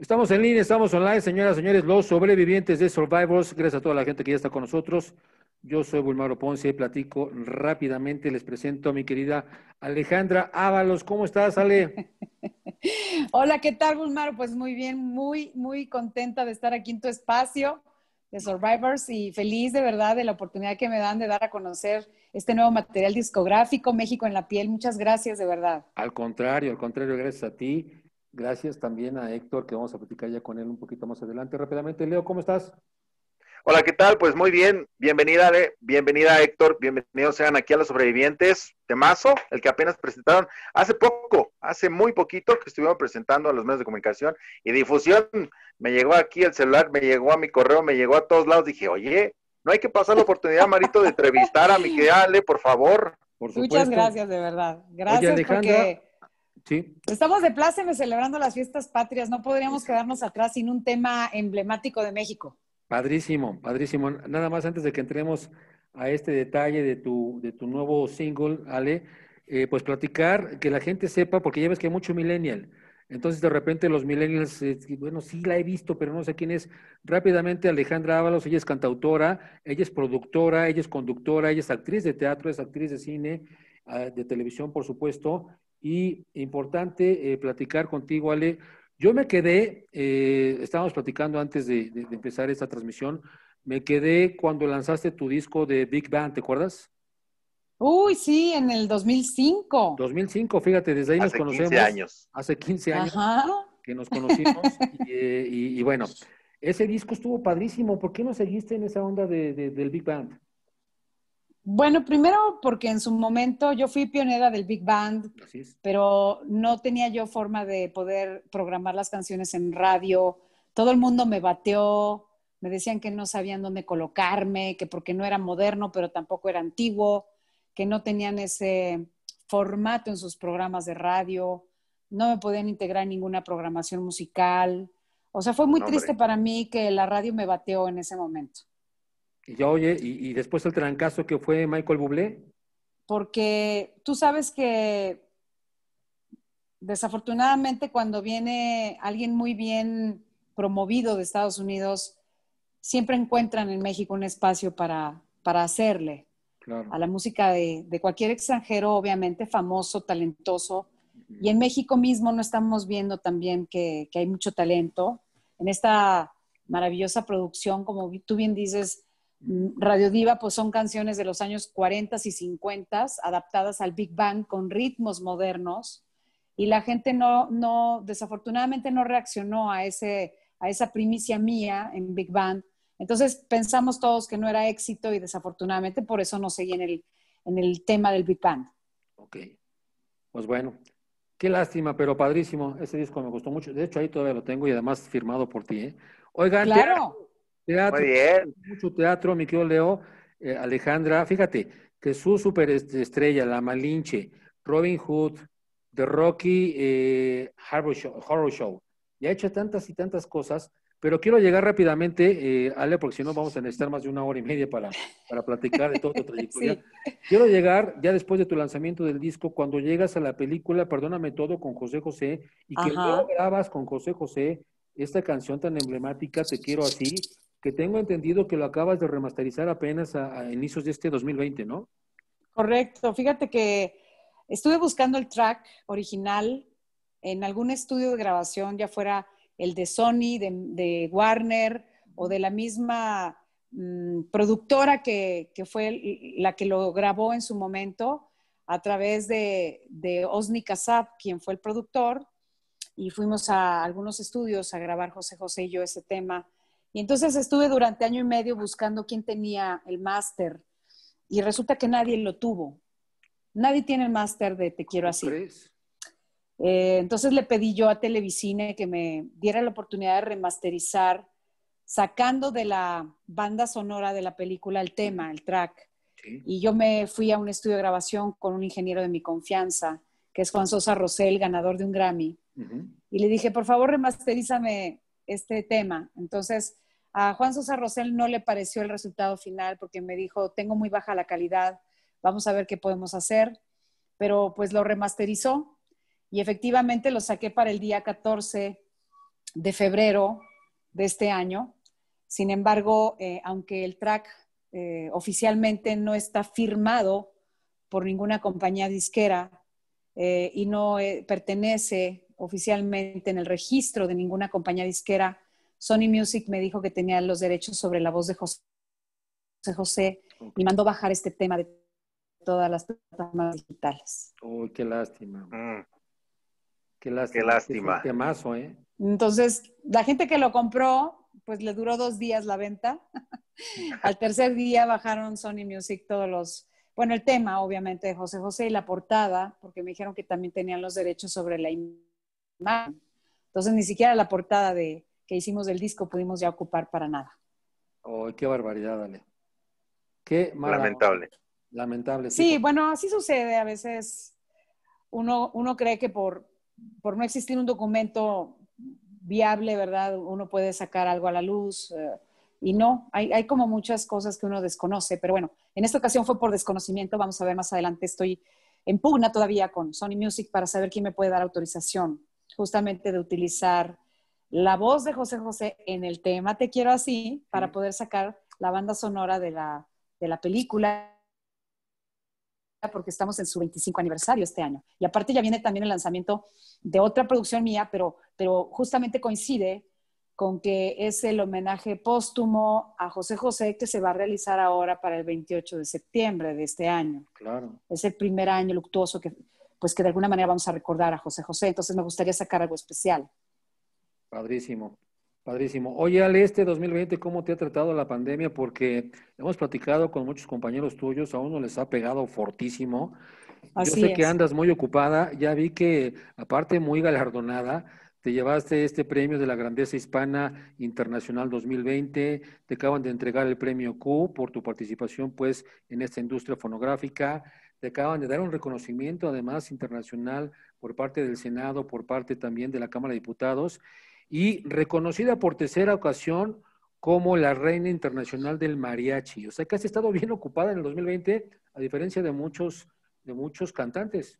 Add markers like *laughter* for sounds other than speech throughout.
Estamos en línea, estamos online, señoras, y señores, los sobrevivientes de Survivors. Gracias a toda la gente que ya está con nosotros. Yo soy Bulmaro Ponce, y platico rápidamente, les presento a mi querida Alejandra Ábalos. ¿Cómo estás, Ale? *laughs* Hola, ¿qué tal, Bulmaro? Pues muy bien, muy, muy contenta de estar aquí en tu espacio de Survivors y feliz de verdad de la oportunidad que me dan de dar a conocer este nuevo material discográfico, México en la piel. Muchas gracias, de verdad. Al contrario, al contrario, gracias a ti. Gracias también a Héctor, que vamos a platicar ya con él un poquito más adelante. Rápidamente, Leo, ¿cómo estás? Hola, ¿qué tal? Pues muy bien, bienvenida, bienvenida Héctor, bienvenidos sean aquí a los sobrevivientes. Temazo, el que apenas presentaron hace poco, hace muy poquito que estuvimos presentando a los medios de comunicación y difusión. Me llegó aquí el celular, me llegó a mi correo, me llegó a todos lados. Dije, oye, no hay que pasar la oportunidad, Marito, de entrevistar a mi *laughs* querida Ale, por favor. Por Muchas gracias, de verdad. Gracias Estamos de pláceme celebrando las fiestas patrias. No podríamos quedarnos atrás sin un tema emblemático de México. Padrísimo, padrísimo. Nada más antes de que entremos a este detalle de tu, de tu nuevo single, Ale, eh, pues platicar, que la gente sepa, porque ya ves que hay mucho millennial. Entonces, de repente, los millennials, bueno, sí la he visto, pero no sé quién es. Rápidamente, Alejandra Ábalos, ella es cantautora, ella es productora, ella es conductora, ella es actriz de teatro, es actriz de cine, ah, de televisión, por supuesto, y importante eh, platicar contigo, Ale. Yo me quedé, eh, estábamos platicando antes de, empezar esta transmisión, me quedé cuando lanzaste tu disco de Big Band, ¿te acuerdas? Uy, sí, en el 2005. 2005, fíjate, desde ahí nos conocemos. 15 años. Hace 15 años que nos conocimos. *laughs* Eh, y, bueno, ese disco estuvo padrísimo. ¿Por qué no seguiste en esa onda de, del Big Band? Bueno, primero porque en su momento yo fui pionera del Big Band, pero no tenía yo forma de poder programar las canciones en radio. Todo el mundo me bateó, me decían que no sabían dónde colocarme, que porque no era moderno, pero tampoco era antiguo, que no tenían ese formato en sus programas de radio, no me podían integrar en ninguna programación musical. O sea, fue muy triste para mí que la radio me bateó en ese momento. Y oye, y, y, después el trancazo que fue Michael Bublé. Porque tú sabes que desafortunadamente cuando viene alguien muy bien promovido de Estados Unidos, siempre encuentran en México un espacio para, para hacerle. A la música de, de, cualquier extranjero, obviamente, famoso, talentoso. Y en México mismo no estamos viendo también que, que hay mucho talento. En esta maravillosa producción, como tú bien dices, Radio Diva, pues son canciones de los años 40 y 50, adaptadas al Big Bang con ritmos modernos, y la gente no, no, desafortunadamente no reaccionó a, ese, a esa primicia mía en Big Bang. Entonces pensamos todos que no era éxito y desafortunadamente por eso no seguí en el, en el tema del Big Bang. Ok. Pues bueno, qué lástima, pero padrísimo. Ese disco me gustó mucho. De hecho, ahí todavía lo tengo y además firmado por ti. ¿eh? Oigan, claro. Teatro, Mucho teatro, mi querido Leo. Eh, Alejandra, fíjate que su superestrella, la Malinche, Robin Hood, The Rocky eh, Horror, Show, Ya ha hecho tantas y tantas cosas, pero quiero llegar rápidamente, eh, Ale, porque si no vamos a necesitar más de una hora y media para, platicar de toda tu *laughs* trayectoria. Quiero llegar, ya después de tu lanzamiento del disco, cuando llegas a la película Perdóname Todo con José José, y que grabas con José José esta canción tan emblemática, Te Quiero Así, que tengo entendido que lo acabas de remasterizar apenas a, inicios de este 2020, ¿no? Correcto. Fíjate que estuve buscando el track original en algún estudio de grabación, ya fuera el de Sony, de, Warner o de la misma mm, productora que, fue la que lo grabó en su momento a través de, de Osni Kassab, quien fue el productor, y fuimos a algunos estudios a grabar José José y yo ese tema y entonces estuve durante año y medio buscando quién tenía el máster y resulta que nadie lo tuvo. Nadie tiene el máster de Te quiero así. Eh, entonces le pedí yo a Televicine que me diera la oportunidad de remasterizar, sacando de la banda sonora de la película el tema, el track. Y yo me fui a un estudio de grabación con un ingeniero de mi confianza, que es Juan Sosa Rosel, ganador de un Grammy. Y le dije, por favor, remasterízame este tema. Entonces, a Juan Sosa Rosell no le pareció el resultado final porque me dijo, tengo muy baja la calidad, vamos a ver qué podemos hacer, pero pues lo remasterizó y efectivamente lo saqué para el día 14 de febrero de este año. Sin embargo, eh, aunque el track eh, oficialmente no está firmado por ninguna compañía disquera eh, y no pertenece oficialmente en el registro de ninguna compañía disquera. Sony Music me dijo que tenía los derechos sobre la voz de José José y mandó bajar este tema de todas las plataformas digitales. Uy, qué lástima. Mm. Qué lástima. Qué este lástima. ¿eh? Entonces, la gente que lo compró, pues le duró dos días la venta. *laughs* Al tercer día bajaron Sony Music todos los, bueno, el tema obviamente de José José y la portada, porque me dijeron que también tenían los derechos sobre la entonces ni siquiera la portada de, que hicimos del disco pudimos ya ocupar para nada. qué barbaridad, Ale! Qué Lamentable. Lamentable. Sí, bueno, así sucede. A veces uno, uno cree que por, por no existir un documento viable, ¿verdad? Uno puede sacar algo a la luz. Eh, y no, hay, hay, como muchas cosas que uno desconoce, pero bueno, en esta ocasión fue por desconocimiento, vamos a ver más adelante, estoy en pugna todavía con Sony Music para saber quién me puede dar autorización justamente de utilizar la voz de José José en el tema Te quiero así para poder sacar la banda sonora de la, película porque estamos en su 25 aniversario este año. Y aparte ya viene también el lanzamiento de otra producción mía, pero, pero justamente coincide con que es el homenaje póstumo a José José que se va a realizar ahora para el 28 de septiembre de este año. Claro. Es el primer año luctuoso que, pues que de alguna manera vamos a recordar a José José. Entonces me gustaría sacar algo especial. Padrísimo, padrísimo. Oye, al este 2020, ¿cómo te ha tratado la pandemia? Porque hemos platicado con muchos compañeros tuyos, a uno les ha pegado fortísimo. Yo sé que andas muy ocupada, ya vi que aparte muy galardonada, te llevaste este premio de la Grandeza Hispana Internacional 2020, te acaban de entregar el premio Q por tu participación pues en esta industria fonográfica le acaban de dar un reconocimiento, además, internacional por parte del Senado, por parte también de la Cámara de Diputados, y reconocida por tercera ocasión como la reina internacional del mariachi. O sea que has estado bien ocupada en el 2020, a diferencia de muchos, de muchos cantantes.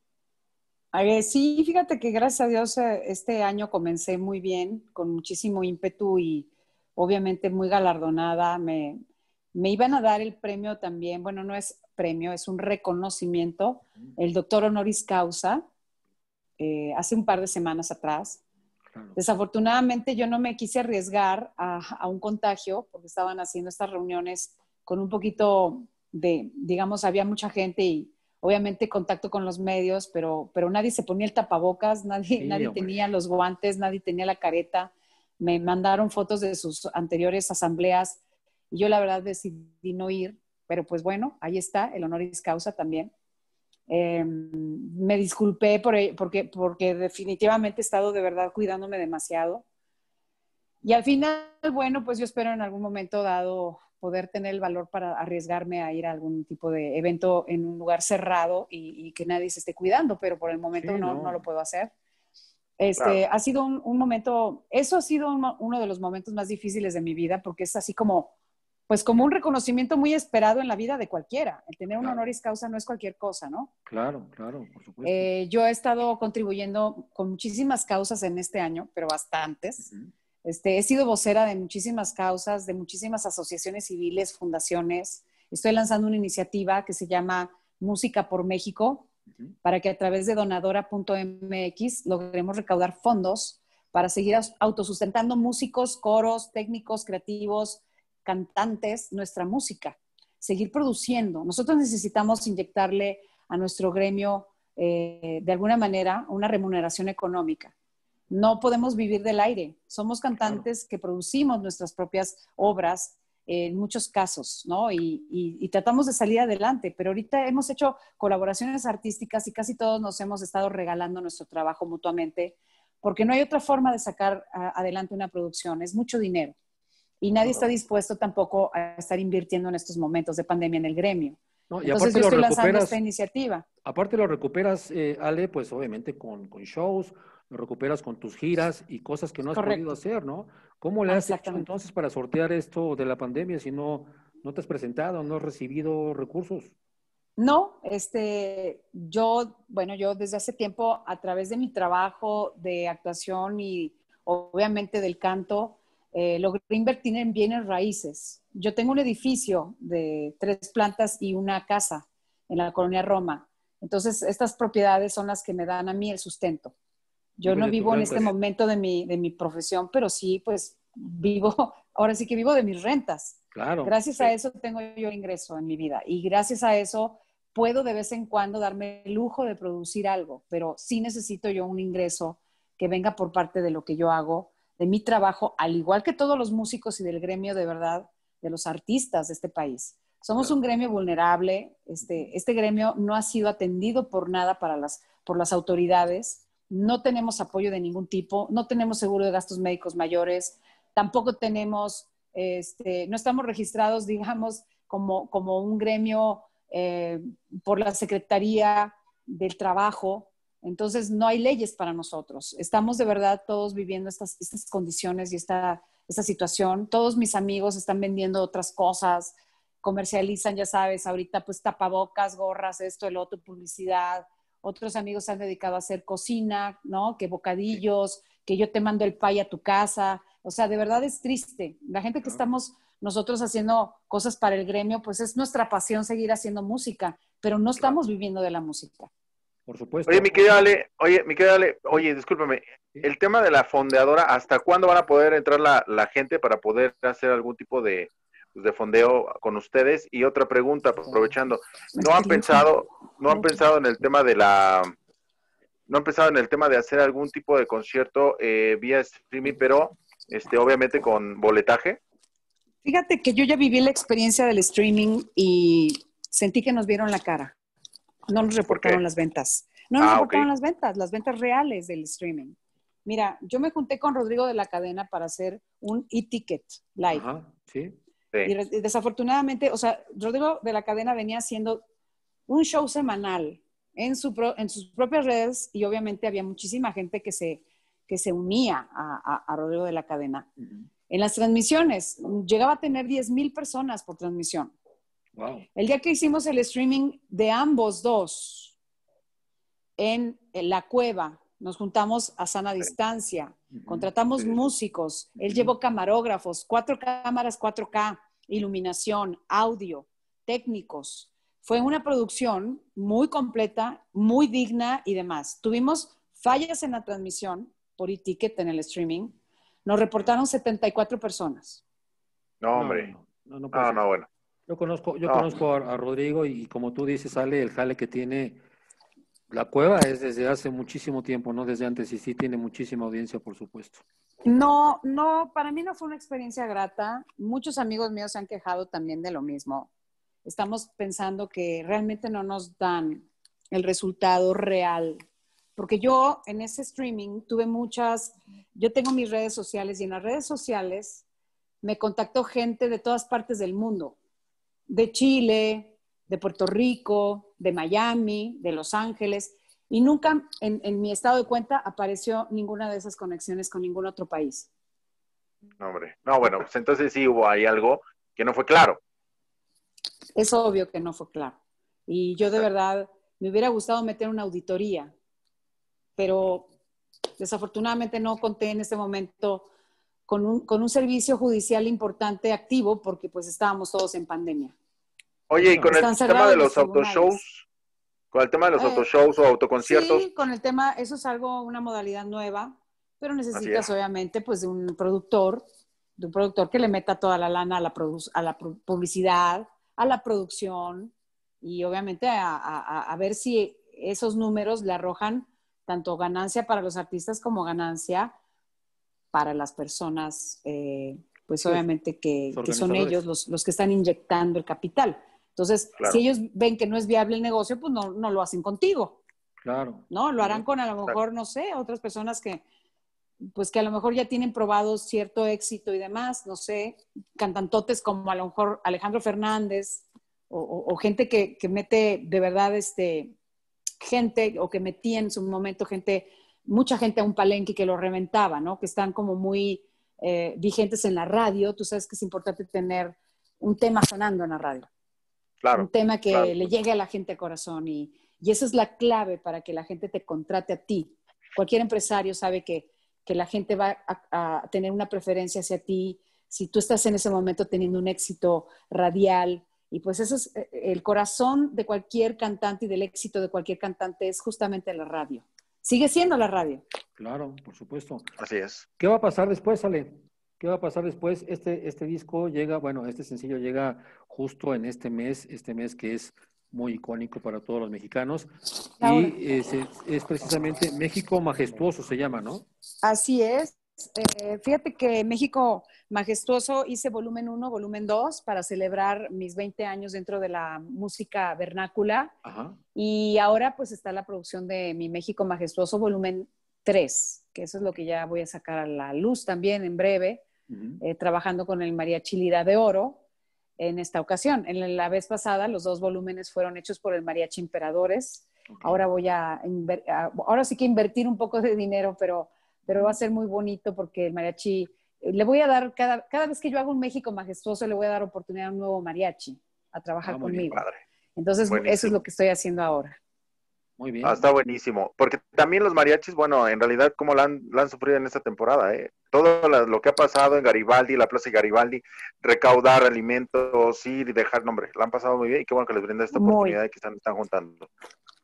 Eh, sí, fíjate que gracias a Dios eh, este año comencé muy bien, con muchísimo ímpetu y obviamente muy galardonada. Me, me iban a dar el premio también, bueno, no es premio, es un reconocimiento, el doctor honoris causa, eh, hace un par de semanas atrás. Desafortunadamente yo no me quise arriesgar a, un contagio porque estaban haciendo estas reuniones con un poquito de, digamos, había mucha gente y obviamente contacto con los medios, pero, pero nadie se ponía el tapabocas, nadie, nadie tenía los guantes, nadie tenía la careta. Me mandaron fotos de sus anteriores asambleas y yo la verdad decidí no ir, pero pues bueno, ahí está, el honoris causa también. Eh, me disculpé por, eh, porque, porque definitivamente he estado de verdad cuidándome demasiado. Y al final, bueno, pues yo espero en algún momento dado poder tener el valor para arriesgarme a ir a algún tipo de evento en un lugar cerrado y, que nadie se esté cuidando, pero por el momento no, no, lo puedo hacer. Este, Ha sido un, momento, eso ha sido uno de los momentos más difíciles de mi vida porque es así como, pues como un reconocimiento muy esperado en la vida de cualquiera. El tener un honoris causa no es cualquier cosa, ¿no? Claro, claro, por supuesto. Eh, yo he estado contribuyendo con muchísimas causas en este año, pero bastantes. este, he sido vocera de muchísimas causas, de muchísimas asociaciones civiles, fundaciones. Estoy lanzando una iniciativa que se llama Música por México, para que a través de donadora.mx logremos recaudar fondos para seguir autosustentando músicos, coros, técnicos, creativos, cantantes nuestra música, seguir produciendo. Nosotros necesitamos inyectarle a nuestro gremio, eh, de alguna manera, una remuneración económica. No podemos vivir del aire. Somos cantantes que producimos nuestras propias obras en muchos casos, ¿no? Y, tratamos de salir adelante, pero ahorita hemos hecho colaboraciones artísticas y casi todos nos hemos estado regalando nuestro trabajo mutuamente, porque no hay otra forma de sacar adelante una producción, es mucho dinero y nadie está dispuesto tampoco a estar invirtiendo en estos momentos de pandemia en el gremio. y Entonces, yo estoy lanzando esta iniciativa. Aparte lo recuperas, eh, Ale, pues obviamente con, con, shows, lo recuperas con tus giras y cosas que no has podido hacer, ¿no? ¿Cómo le has hecho entonces para sortear esto de la pandemia si no, no te has presentado, no has recibido recursos? No, este, yo, bueno, yo desde hace tiempo, a través de mi trabajo de actuación y obviamente del canto, eh, logré invertir en bienes raíces. Yo tengo un edificio de tres plantas y una casa en la colonia Roma. Entonces, estas propiedades son las que me dan a mí el sustento. Yo no vivo en este pues, momento de mi, de mi profesión, pero sí, pues vivo, *laughs* ahora sí que vivo de mis rentas. Claro. Gracias a eso tengo yo ingreso en mi vida y gracias a eso puedo de vez en cuando darme el lujo de producir algo, pero sí necesito yo un ingreso que venga por parte de lo que yo hago de mi trabajo, al igual que todos los músicos y del gremio de verdad, de los artistas de este país. Somos un gremio vulnerable, este, este gremio no ha sido atendido por nada para las, por las autoridades, no tenemos apoyo de ningún tipo, no tenemos seguro de gastos médicos mayores, tampoco tenemos, este, no estamos registrados, *laughs* digamos, como, un gremio eh, por la Secretaría del Trabajo, entonces, no hay leyes para nosotros. Estamos de verdad todos viviendo estas, condiciones y esta, esta situación. Todos mis amigos están vendiendo otras cosas, comercializan, ya sabes, ahorita pues tapabocas, gorras, esto, el otro, publicidad. Otros amigos se han dedicado a hacer cocina, ¿no? Que bocadillos, que yo te mando el pay a tu casa. O sea, de verdad es triste. La gente que estamos nosotros haciendo cosas para el gremio, pues es nuestra pasión seguir haciendo música, pero no estamos viviendo de la música. Por supuesto. Oye, mi querida Ale, oye, mi querida Ale, oye, discúlpame, el tema de la fondeadora, ¿hasta cuándo van a poder entrar la, gente para poder hacer algún tipo de, pues, de fondeo con ustedes. Y otra pregunta, aprovechando, ¿no han pensado, no han pensado en el tema de la, no han pensado en el tema de hacer algún tipo de concierto eh, vía streaming, pero este, obviamente con boletaje? Fíjate que yo ya viví la experiencia del streaming y sentí que nos vieron la cara. No nos reportaron las ventas. No nos ah, reportaron las ventas, las ventas reales del streaming. Mira, yo me junté con Rodrigo de la cadena para hacer un e-ticket live. Ajá, sí. Y desafortunadamente, o sea, Rodrigo de la cadena venía haciendo un show semanal en, su en sus propias redes y obviamente había muchísima gente que se, que se unía a, Rodrigo de la cadena. En las transmisiones, llegaba a tener 10.000 mil personas por transmisión. El día que hicimos el streaming de ambos dos en, la cueva, nos juntamos a sana distancia, contratamos músicos, él llevó camarógrafos, cuatro cámaras 4K, iluminación, audio, técnicos. Fue una producción muy completa, muy digna y demás. Tuvimos fallas en la transmisión por e en el streaming. Nos reportaron 74 personas. No, hombre. no, no bueno. Yo conozco, yo ah. conozco a, Rodrigo y como tú dices, sale el jale que tiene la cueva es desde hace muchísimo tiempo, ¿no? Desde antes y sí tiene muchísima audiencia, por supuesto. No, no, para mí no fue una experiencia grata. Muchos amigos míos se han quejado también de lo mismo. Estamos pensando que realmente no nos dan el resultado real. Porque yo en ese streaming tuve muchas, yo tengo mis redes sociales y en las redes sociales me contactó gente de todas partes del mundo de Chile, de Puerto Rico, de Miami, de Los Ángeles, y nunca en, mi estado de cuenta apareció ninguna de esas conexiones con ningún otro país. No, hombre. No, bueno, pues entonces sí hubo ahí algo que no fue claro. Es obvio que no fue claro. Y yo de verdad me hubiera gustado meter una auditoría, pero desafortunadamente no conté en ese momento con un, con un servicio judicial importante activo porque pues estábamos todos en pandemia. Oye, y con el tema de los, autoshows, con el tema de los eh, autoshows o autoconciertos. Sí, con el tema, eso es algo, una modalidad nueva, pero necesitas obviamente pues de un productor, de un productor que le meta toda la lana a la, a la publicidad, a la producción y obviamente a, a ver si esos números le arrojan tanto ganancia para los artistas como ganancia para las personas, eh, pues obviamente que, son ellos los, que están inyectando el capital. Entonces, si ellos ven que no es viable el negocio, pues no, lo hacen contigo. Claro. No, lo harán con a lo mejor, no sé, otras personas que, pues que a lo mejor ya tienen probado cierto éxito y demás, no sé, cantantotes como a lo mejor Alejandro Fernández o, gente que, que, mete de verdad este, gente o que metía en su momento gente mucha gente a un palenque que lo reventaba, ¿no? Que están como muy eh, vigentes en la radio. Tú sabes que es importante tener un tema sonando en la radio. Claro. Un tema que le llegue a la gente al corazón y, y esa es la clave para que la gente te contrate a ti. Cualquier empresario sabe que, la gente va a tener una preferencia hacia ti si tú estás en ese momento teniendo un éxito radial, y pues eso es eh, el corazón de cualquier cantante y del éxito de cualquier cantante es justamente la radio. Sigue siendo la radio. Claro, por supuesto. Así es. ¿Qué va a pasar después, Ale? ¿Qué va a pasar después? Este, este disco llega, bueno, este sencillo llega justo en este mes, este mes que es muy icónico para todos los mexicanos. Y es, eh, es, precisamente México Majestuoso se llama, ¿no? Así es. Este, fíjate que México Majestuoso hice volumen 1, volumen 2 para celebrar mis 20 años dentro de la música vernácula. Y ahora pues está la producción de Mi México Majestuoso, volumen 3, que eso es lo que ya voy a sacar a la luz también en breve, eh, trabajando con el Mariachi Lira de Oro en esta ocasión. En la vez pasada los dos volúmenes fueron hechos por el Mariachi Imperadores. Ahora voy a, ahora sí que invertir un poco de dinero, pero pero va a ser muy bonito porque el mariachi, eh, le voy a dar, cada, cada vez que yo hago un México majestuoso, le voy a dar oportunidad a un nuevo mariachi a trabajar ah, conmigo. Entonces, eso es lo que estoy haciendo ahora. Muy bien. Ah, está buenísimo. Porque también los mariachis, bueno, en realidad, ¿cómo la han, sufrido en esta temporada? Eh? Todo lo que ha pasado en Garibaldi, la Plaza Garibaldi, recaudar alimentos, ir y dejar nombre. La han pasado muy bien y qué bueno que les brinda esta oportunidad que están, están juntando.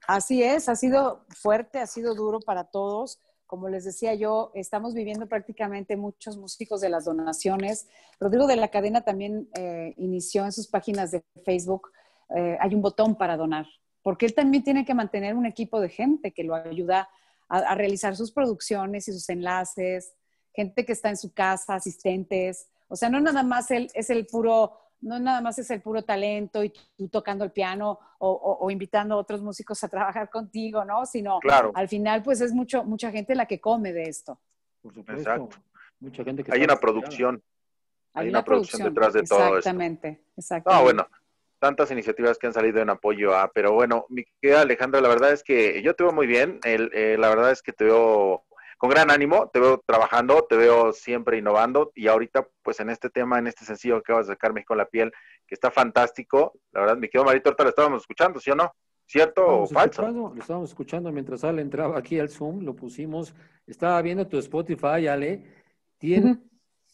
Así es, ha sido fuerte, ha sido duro para todos como les decía yo, estamos viviendo prácticamente muchos músicos de las donaciones. Rodrigo de la Cadena también eh, inició en sus páginas de Facebook, eh, hay un botón para donar, porque él también tiene que mantener un equipo de gente que lo ayuda a, a realizar sus producciones y sus enlaces, gente que está en su casa, asistentes. O sea, no nada más él es el puro no nada más es el puro talento y tú tocando el piano o, invitando a otros músicos a trabajar contigo, ¿no? Sino claro. al final pues es mucho, mucha gente la que come de esto. Exacto. Mucha gente que Hay una producción. Hay, una, producción, detrás de todo esto. Exactamente, Exacto. No, bueno, tantas iniciativas que han salido en apoyo a, pero bueno, mi querida Alejandra, la verdad es que yo te veo muy bien, eh, la verdad es que te veo con gran ánimo, te veo trabajando, te veo siempre innovando y ahorita pues en este tema, en este sencillo que vas a sacarme con la piel, que está fantástico, la verdad me quedo marito, ahorita lo estábamos escuchando, ¿sí o no? ¿Cierto o falso? Lo estábamos escuchando mientras Ale entraba aquí al Zoom, lo pusimos, estaba viendo tu Spotify, Ale, tiene...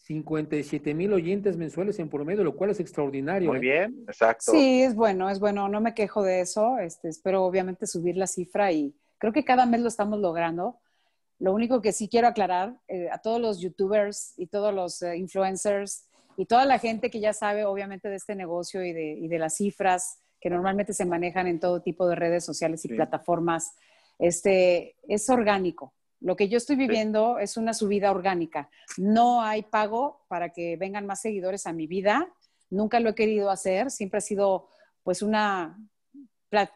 57 mil oyentes mensuales en promedio, lo cual es extraordinario. Muy ¿eh? bien, exacto. Sí, es bueno, es bueno, no me quejo de eso. Este, espero obviamente subir la cifra y creo que cada mes lo estamos logrando. Lo único que sí quiero aclarar eh, a todos los youtubers y todos los eh, influencers y toda la gente que ya sabe obviamente de este negocio y de, las cifras que normalmente se manejan en todo tipo de redes sociales y plataformas, este, es orgánico. Lo que yo estoy viviendo es una subida orgánica. No hay pago para que vengan más seguidores a mi vida. Nunca lo he querido hacer. Siempre ha sido pues una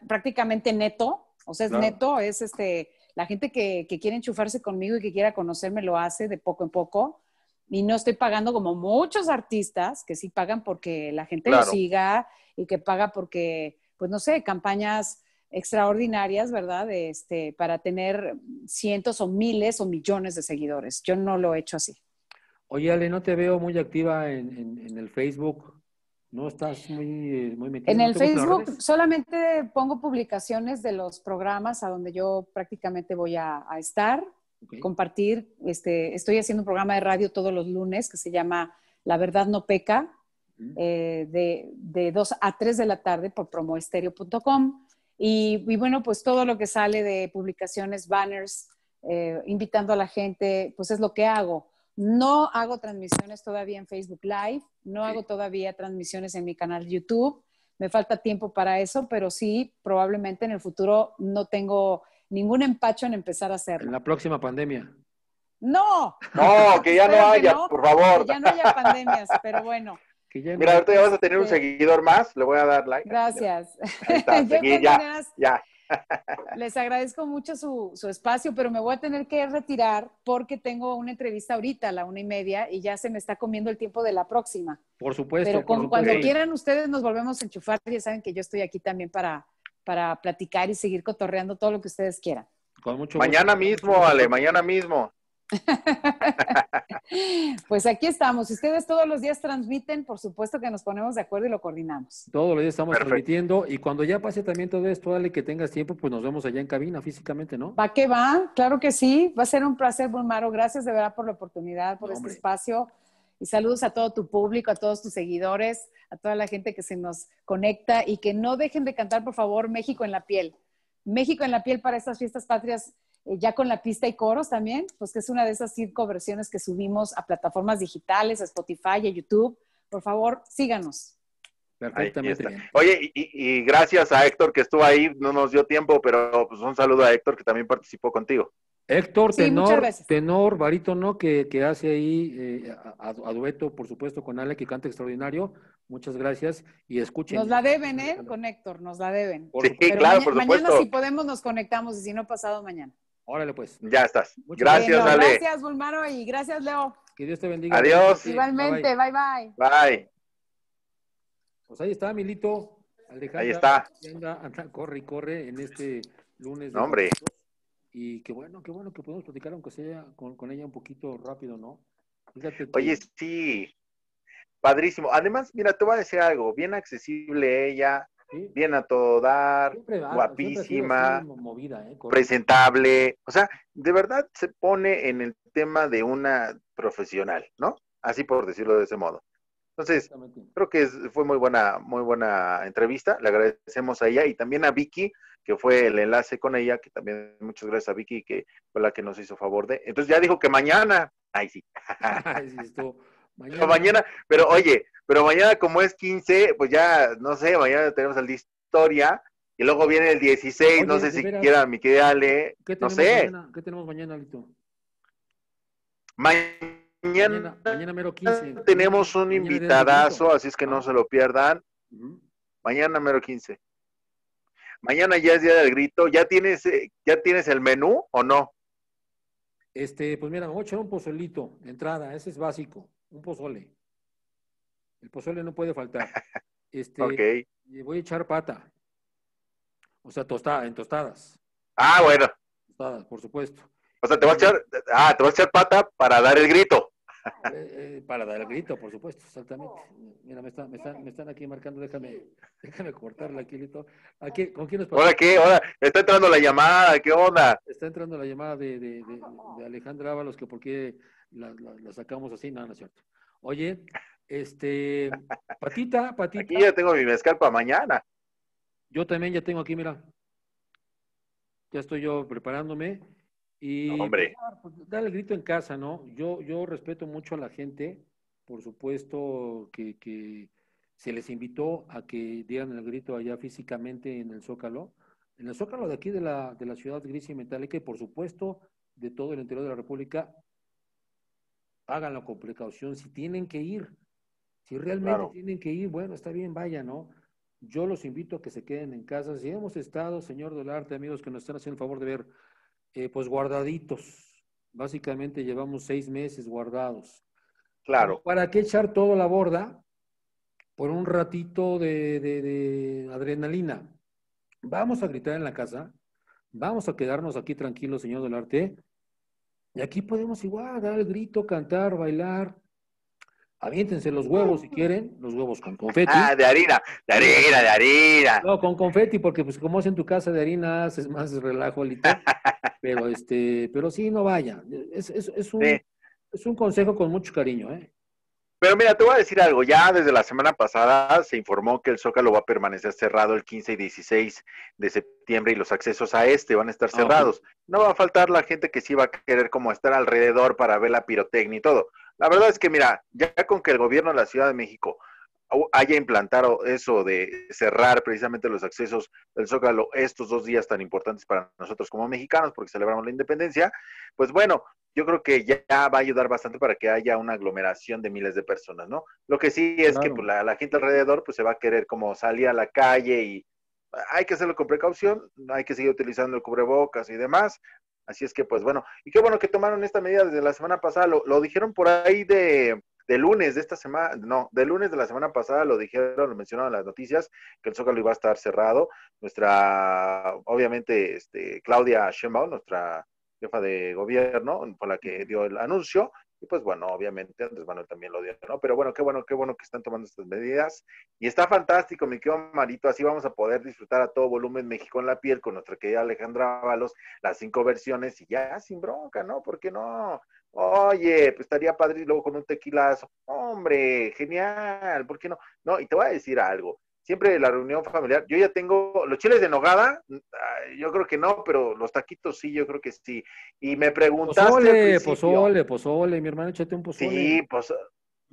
prácticamente neto. O sea, es neto, es este, la gente que, quiere enchufarse conmigo y que quiera conocerme lo hace de poco en poco. Y no estoy pagando como muchos artistas que sí pagan porque la gente lo siga y que paga porque, pues no sé, campañas extraordinarias, ¿verdad? Este, para tener cientos o miles o millones de seguidores. Yo no lo he hecho así. Oye, Ale, no te veo muy activa en, en el Facebook. No estás muy, eh, metido. En el Facebook solamente pongo publicaciones de los programas a donde yo prácticamente voy a, estar, compartir. Este, estoy haciendo un programa de radio todos los lunes que se llama La Verdad No Peca, eh, de, 2 a 3 de la tarde por promoestereo.com. Y, y, bueno, pues todo lo que sale de publicaciones, banners, eh, invitando a la gente, pues es lo que hago. No hago transmisiones todavía en Facebook Live, no hago todavía transmisiones en mi canal YouTube. Me falta tiempo para eso, pero sí, probablemente en el futuro no tengo ningún empacho en empezar a hacerlo. En la próxima pandemia. No. No, que ya no haya, por favor. Que ya no haya pandemias, pero bueno. *laughs* Mira, ahorita ya vas a tener un este, seguidor más, le voy a dar like. Gracias. *laughs* ya, ya. Les agradezco mucho su, espacio, pero me voy a tener que retirar porque tengo una entrevista ahorita a la una y media y ya se me está comiendo el tiempo de la próxima. Por supuesto. Pero cuando quieran ustedes nos volvemos a enchufar. Ya saben que yo estoy aquí también para, para platicar y seguir cotorreando todo lo que ustedes quieran. Con mucho gusto. Mañana mismo, Ale, mañana mismo. *laughs* Pues aquí estamos. Ustedes todos los días transmiten, por supuesto que nos ponemos de acuerdo y lo coordinamos. Todos los días estamos transmitiendo y cuando ya pase también todo esto, dale que tengas tiempo, pues nos vemos allá en cabina físicamente, ¿no? Va que va, claro que sí. Va a ser un placer, Bulmaro. Gracias de verdad por la oportunidad, por este espacio. Y saludos a todo tu público, a todos tus seguidores, a toda la gente que se nos conecta y que no dejen de cantar, por favor, México en la piel. México en la piel para estas fiestas patrias eh, ya con la pista y coros también, pues que es una de esas cinco versiones que subimos a plataformas digitales, a Spotify, a YouTube. Por favor, síganos. Perfectamente. Oye, y, gracias a Héctor que estuvo ahí, no nos dio tiempo, pero pues un saludo a Héctor que también participó contigo. Héctor, tenor, tenor, barítono, que, que hace ahí eh, a, dueto, por supuesto, con Ale, que canta extraordinario. Muchas gracias y escuchen. Nos la deben, ¿eh? Con Héctor, nos la deben. Sí, claro, por supuesto. Mañana, si podemos, nos conectamos y si no, pasado mañana. Órale, pues. Ya estás. gracias, Ale. Gracias, Bulmaro, y gracias, Leo. Que Dios te bendiga. Adiós. Igualmente, bye bye. bye Pues ahí está, Milito. ahí está. corre y corre en este lunes. De hombre. Y qué bueno, qué bueno que podemos platicar, aunque sea con, ella un poquito rápido, ¿no? Fíjate Oye, sí. Padrísimo. Además, mira, te voy a decir algo. Bien accesible ella bien a todo dar, guapísima, ¿eh? presentable. O sea, de verdad se pone en el tema de una profesional, ¿no? Así por decirlo de ese modo. Entonces, creo que fue muy buena, muy buena entrevista. Le agradecemos a ella y también a Vicky, que fue el enlace con ella, que también muchas gracias a Vicky, que fue la que nos hizo favor de. Entonces ya dijo que mañana. Ay, sí. *laughs* *laughs* mañana. pero oye, pero mañana, como es 15, pues ya, no sé, mañana tenemos el de historia. Y luego viene el 16, no sé si quieran, mi querida Ale. no sé. ¿Qué tenemos mañana, Mañana, mañana, mero 15. Tenemos un invitadazo, así es que no se lo pierdan. Mañana mero 15. Mañana ya es día del grito. ¿Ya tienes, eh, ya tienes el menú o no? Este, pues mira, vamos a echar un pozolito de entrada, ese es básico, un pozole. El pozole no puede faltar. *laughs* Este, okay. voy a echar pata. O sea, tostada, en tostadas. Ah, bueno. Tostadas, por supuesto. O sea, te vas a echar, ah, te vas a echar pata para dar el grito. Eh, eh, para dar el grito, por supuesto, exactamente. Mira, me, están, me están, aquí marcando, déjame, *laughs* déjame cortarla aquí, Lito. ¿Con quién nos Hola, ¿qué? Hola, está entrando la llamada, ¿qué onda? Está entrando la llamada de, de, de, Alejandra Ábalos, que por qué la, sacamos así, nada, no es cierto. Oye, este, *laughs* patita, patita. Aquí ya tengo mi mezcal para mañana. Yo también ya tengo aquí, mira. Ya estoy yo preparándome. Y pues, hombre. Pues, el grito en casa, ¿no? Yo, yo respeto mucho a la gente, por supuesto que, se les invitó a que dieran el grito allá físicamente en el Zócalo, en el Zócalo de aquí de la, ciudad gris y metálica y por supuesto de todo el interior de la República, háganlo con precaución si tienen que ir, si realmente tienen que ir, bueno, está bien, vaya, ¿no? Yo los invito a que se queden en casa. Si hemos estado, señor Dolarte, amigos que nos están haciendo el favor de ver, eh, pues guardaditos. Básicamente llevamos seis meses guardados. Claro. ¿Para qué echar todo la borda? Por un ratito de, de adrenalina. Vamos a gritar en la casa, vamos a quedarnos aquí tranquilos, señor Dolarte. Y aquí podemos igual dar el grito, cantar, bailar, Aviéntense los huevos si quieren, los huevos con confeti. Ah, de harina, de harina, de harina. No, con confeti, porque pues como es en tu casa de harina, es más relajo *laughs* pero este, pero sí, no vaya, Es, un, es un consejo con mucho cariño, ¿eh? Pero mira, te voy a decir algo. Ya desde la semana pasada se informó que el Zócalo va a permanecer cerrado el 15 y 16 de septiembre y los accesos a este van a estar ah, cerrados. No va a faltar la gente que sí va a querer como estar alrededor para ver la pirotecnia y todo. La verdad es que, mira, ya con que el gobierno de la Ciudad de México haya implantado eso de cerrar precisamente los accesos del Zócalo estos dos días tan importantes para nosotros como mexicanos, porque celebramos la independencia, pues bueno, yo creo que ya va a ayudar bastante para que haya una aglomeración de miles de personas, ¿no? Lo que sí es que pues, la, gente alrededor pues se va a querer como salir a la calle y hay que hacerlo con precaución, hay que seguir utilizando el cubrebocas y demás, Así es que, pues bueno, y qué bueno que tomaron esta medida desde la semana pasada, lo, lo dijeron por ahí de, de lunes de esta semana, no, de lunes de la semana pasada lo dijeron, lo mencionaron en las noticias, que el Zócalo iba a estar cerrado. Nuestra, obviamente, este, Claudia Sheinbaum, nuestra jefa de gobierno, por la que dio el anuncio, pues bueno, obviamente Andrés Manuel también lo dio, ¿no? Pero bueno, qué bueno, qué bueno que están tomando estas medidas. Y está fantástico, mi querido Marito, así vamos a poder disfrutar a todo volumen México en la piel con nuestra querida Alejandra Valos las cinco versiones y ya sin bronca, ¿no? ¿Por qué no? Oye, pues estaría padre y luego con un tequilazo. Hombre, genial, ¿por qué no? No, y te voy a decir algo siempre la reunión familiar. Yo ya tengo los chiles de nogada, yo creo que no, pero los taquitos sí, yo creo que sí. Y me preguntaste. Pozole, pozole, pozole, mi hermano, échate un pozole. Sí, pozole.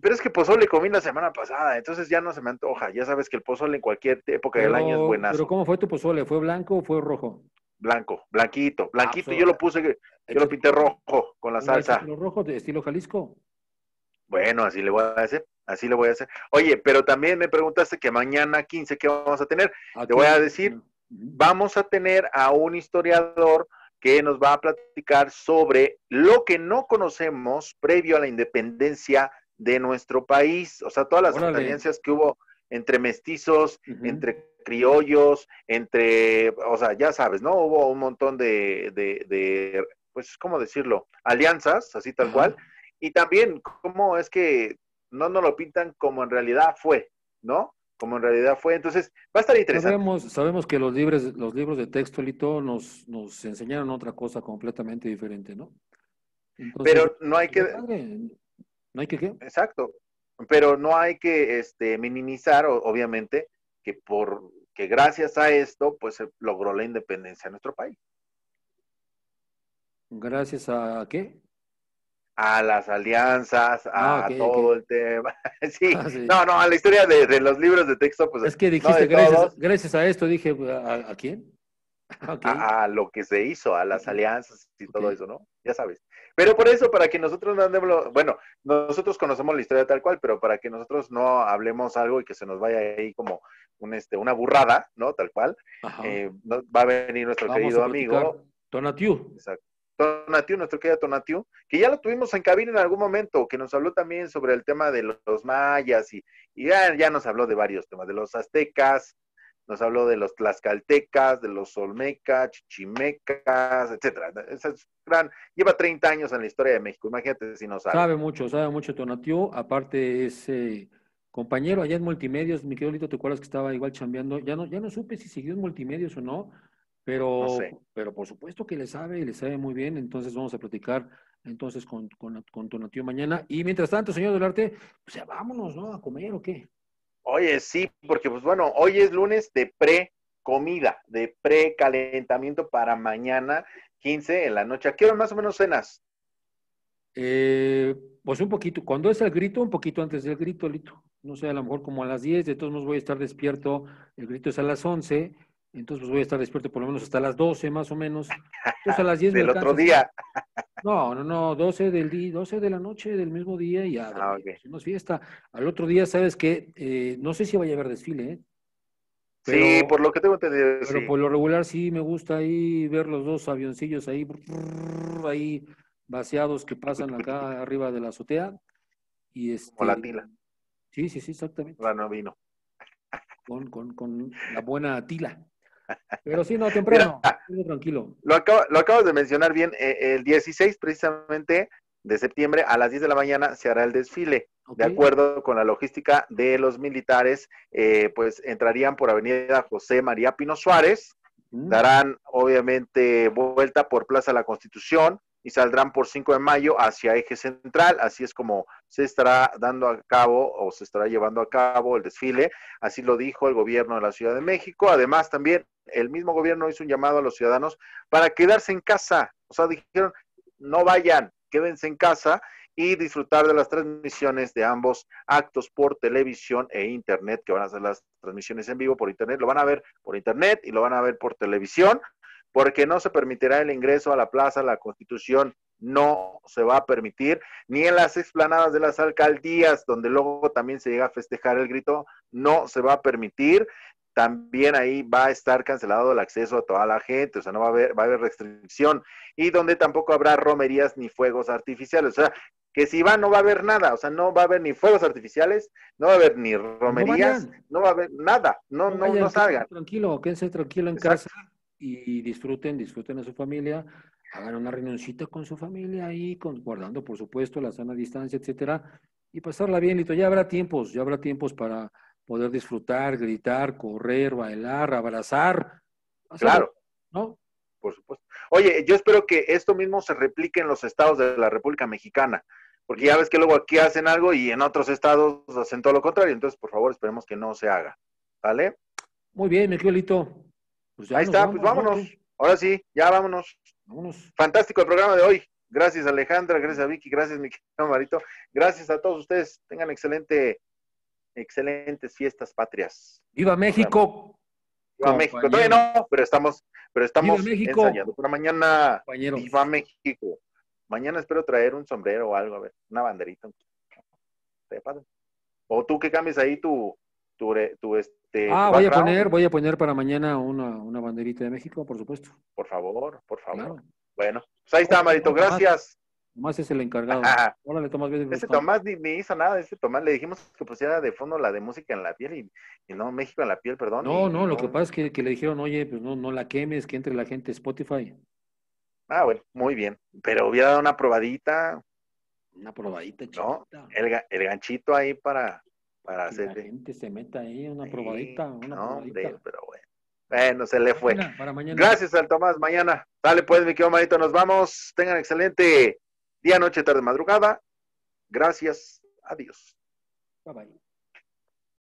Pero es que pozole comí la semana pasada, entonces ya no se me antoja. Ya sabes que el pozole en cualquier época del año es buenazo. Pero ¿cómo fue tu pozole? ¿Fue blanco o fue rojo? Blanco, blanquito, blanquito. Ah, yo lo pues, puse, yo lo pinté rojo con la salsa. ¿Estilo rojo de estilo Jalisco? Bueno, así le voy a decir. Así lo voy a hacer. Oye, pero también me preguntaste que mañana 15, ¿qué vamos a tener? Ah, Te voy a decir, vamos a tener a un historiador que nos va a platicar sobre lo que no conocemos previo a la independencia de nuestro país, o sea, todas las alianzas experiencias que hubo entre mestizos, entre criollos, entre, o sea, ya sabes, ¿no? Hubo un montón de, pues, ¿cómo decirlo? Alianzas, así tal cual. Y también, ¿cómo es que no nos lo pintan como en realidad fue, ¿no? Como en realidad fue. Entonces, va a estar interesante. Sabemos, que los, libros los libros de texto, todo nos, nos enseñaron otra cosa completamente diferente, ¿no? Pero no hay que... No hay que qué. Exacto. Pero no hay que este, minimizar, obviamente, que por que gracias a esto, pues se logró la independencia de nuestro país. ¿Gracias a qué? a las alianzas, a ah, todo el tema. *laughs* Ah, sí. no, no, a la historia de, los libros de texto, pues. Es que dijiste, gracias, a esto, dije, ¿a, quién? *laughs* A, lo que se hizo, a las alianzas y todo eso, ¿no? Ya sabes. Pero por eso, para que nosotros no andemos, bueno, nosotros conocemos la historia tal cual, pero para que nosotros no hablemos algo y que se nos vaya ahí como un, este, una burrada, ¿no? Tal cual, eh, va a venir nuestro querido amigo. Tonatiu. Exacto. Tonatiu, nuestro querido Tonatiu, que ya lo tuvimos en cabina en algún momento, que nos habló también sobre el tema de los mayas y, ya, nos habló de varios temas, de los aztecas, nos habló de los tlaxcaltecas, de los olmecas, chichimecas, etcétera. Es gran, lleva 30 años en la historia de México, imagínate si no sabe. Sabe mucho, sabe mucho Tonatiu, aparte ese eh, compañero allá en multimedios, mi querido Lito, ¿te acuerdas que estaba igual chambeando? Ya no, ya no supe si siguió en multimedios o no, pero, pero por supuesto que le sabe y le sabe muy bien. Entonces vamos a platicar entonces con, con, con mañana. Y mientras tanto, señor Dolarte, pues vámonos, ¿no? A comer o qué. Oye, sí, porque pues bueno, hoy es lunes de pre-comida, de pre-calentamiento para mañana 15 en la noche. ¿A qué hora más o menos cenas? Eh, pues un poquito, cuando es el grito, un poquito antes del grito, Lito. No sé, a lo mejor como a las 10, de todos modos voy a estar despierto. El grito es a las 11 entonces pues, voy a estar despierto por lo menos hasta las 12 más o menos. Entonces a *laughs* las 10 del otro día. *laughs* No, no, no, 12 del día, 12 de la noche del mismo día y ya. Ah, fiesta. Al otro día, ¿sabes que eh, no sé si vaya a haber desfile, ¿eh? sí, por lo que tengo entendido. Pero por lo regular sí me gusta ahí ver los dos avioncillos ahí, ahí vaciados que pasan acá *laughs* arriba de la azotea. Y este, la tila. Sí, sí, sí, exactamente. La no Con, con, con la buena tila. Pero sí, no, *laughs* temprano. Ah, tranquilo. Lo, acabo, acabas de mencionar bien. Eh, eh, el 16, precisamente, de septiembre a las 10 de la mañana se hará el desfile. De acuerdo con la logística de los militares, eh, pues entrarían por Avenida José María Pino Suárez, mm. darán obviamente vuelta por Plaza La Constitución, y saldrán por 5 de mayo hacia eje central. Así es como se estará dando a cabo o se estará llevando a cabo el desfile. Así lo dijo el gobierno de la Ciudad de México. Además, también el mismo gobierno hizo un llamado a los ciudadanos para quedarse en casa. O sea, dijeron, no vayan, quédense en casa y disfrutar de las transmisiones de ambos actos por televisión e internet, que van a ser las transmisiones en vivo por internet. Lo van a ver por internet y lo van a ver por televisión porque no se permitirá el ingreso a la Plaza la Constitución. No se va a permitir, ni en las explanadas de las alcaldías, donde luego también se llega a festejar el grito, no se va a permitir también ahí va a estar cancelado el acceso a toda la gente, o sea, no va a haber, va a haber restricción, y donde tampoco habrá romerías ni fuegos artificiales, o sea, que si va no va a haber nada, o sea, no va a haber ni fuegos artificiales, no va a haber ni romerías, no, va a haber nada, no, no, no, Tranquilo, quédense tranquilo en casa, y disfruten, disfruten a su familia, hagan una reunioncita con su familia ahí, guardando por supuesto la sana distancia, etcétera, y pasarla bien, Lito. Ya habrá tiempos, ya habrá tiempos para poder disfrutar, gritar, correr, bailar, abrazar. Claro. ¿No? Por supuesto. Oye, yo espero que esto mismo se replique en los estados de la República Mexicana, porque ya ves que luego aquí hacen algo y en otros estados hacen todo lo contrario. Entonces, por favor, esperemos que no se haga. ¿Vale? Muy bien, mi pues ahí está, pues vámonos. Ahora sí, ya vámonos. Fantástico el programa de hoy. Gracias Alejandra, gracias a Vicky, gracias mi querido Marito. Gracias a todos ustedes. Tengan excelente, excelentes fiestas patrias. ¡Viva México! Viva México. Todavía no, pero estamos, pero estamos México. ensayando. mañana, viva México. Mañana espero traer un sombrero o algo, a ver, una banderita. O tú que cambies ahí tu, tu, tu, este, este, ah, voy a poner, voy a poner para mañana una, banderita de México, por supuesto. Por favor, por favor. Bueno, pues ahí está, Marito, gracias. Tomás es el encargado. *laughs* Órale, Tomás, Ese Tomás ni, hizo nada, ese Tomás le dijimos que pusiera de fondo la de música en la piel y, no México en la piel, perdón. No, no, lo que pasa es que, le dijeron, oye, pues no, no la quemes, que entre la gente Spotify. Ah, bueno, muy bien. Pero hubiera dado una probadita. Una probadita, ¿No? el ganchito ahí para, para que La eh, gente se meta ahí, una probadita, una no, probadita. Hombre, pero bueno. Bueno, se le fue. Gracias al Tomás, mañana. Dale pues, mi querido manito, nos vamos. Tengan excelente día, noche, tarde, madrugada. Gracias. Adiós. Bye bye.